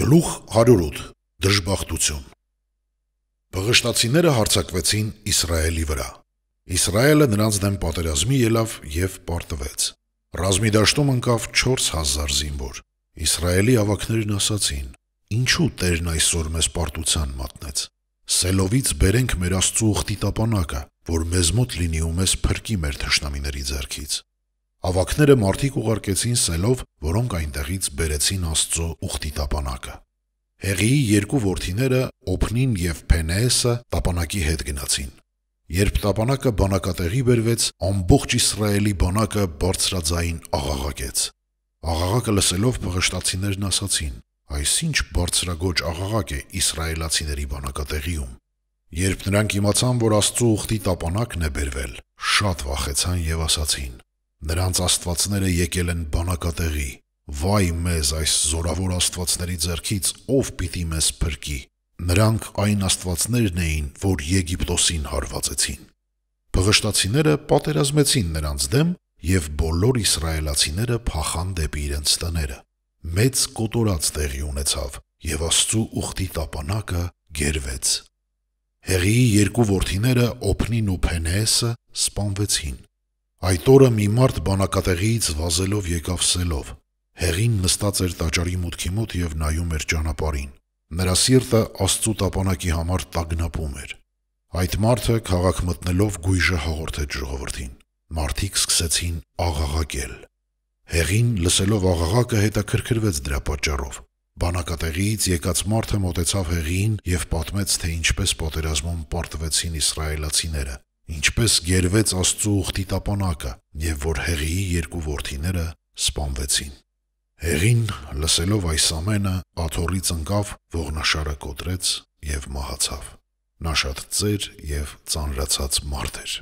Գլուխ 108 Դժբախտություն Բղշտացիները հարցակվեցին Իսրայելի վրա։ Իսրայելը նրանց դեմ պատերազմի ելավ եւ պարտվեց։ Ռազմիդաշտում ընկավ 4000 զինվոր։ Իսրայելի ավակներն ասացին. «Ինչու Տերն այսօր մեզ պարտության մատնեց։ Սելովից բերենք մեր Աստծո ուխտի տապանակը, որ մեզ մոտ լինի ու մեզ փրկի մեր թշնամիների ձեռքից»։ Ավակները մարդիկ ուղարկեցին սելով, որոնք այնտեղից բերեցին Աստծո ուխտի տապանակը։ Հեղիի երկու որդիները, Օփնին եւ Փենեսը, տապանակի հետ գնացին։ Երբ տապանակը բանակատեղի բերվեց, ամբողջ Իսրայելի բանակը բարձրաձայն աղաղակեց։ Աղաղակը լսելով փղշտացիներն ասացին. «Այս ինչ բարձրագոչ աղաղակ է իսրայելացիների բանակատեղիում»։ Երբ նրանք իմացան, որ Աստծո ուխտի տապանակն է բերվել, շատ վախեցան եւ ասացին. Նրանց աստվածները եկել են բանակատեղի։ Վայ մեզ այս զորավոր աստվածների ձեռքից ով պիտի մեզ փրկի։ Նրանք այն աստվածներն էին, որ Եգիպտոսին հարվածեցին։ Փղշտացիները պատերազմեցին նրանց դեմ եւ բոլոր իսրայելացիները փախան դեպի իրենց տները։ Մեծ կոտորած տեղի ունեցավ եւ Աստծու ուխտի տապանակը գերվեց։ Հեղիի երկու որդիները Օփնին ու Փենեսը սպանվեցին։ Այդ օրը մի մարդ բանակատեղիից վազելով եկավ սելով։ Հեղին նստած էր տաճարի մուտքի մոտ եւ նայում էր ճանապարհին։ Նրա սիրտը աստծու տապանակի համար տագնապում էր։ Այդ մարդը քաղաք մտնելով գույժը հաղորդեց ժողովրդին։ Մարդիկ սկսեցին աղաղակել։ Հեղին լսելով աղաղակը հետաքրքրվեց դրա պատճառով։ Բանակատեղիից եկած մարդը մտեցավ հեղին եւ պատմեց թե ինչպես պատերազմում պարտվեցին իսրայելացիները ինչպես գերվեց Աստծո ուխտի տապանակը, եւ որ Հեղիի երկու որդիները սպանվեցին։ Հեղին, լսելով այս ամենը, աթորից ընկավ, ողնաշարը կոտրեց եւ մահացավ։ Նա շատ ծեր եւ ծանրացած մարդ էր։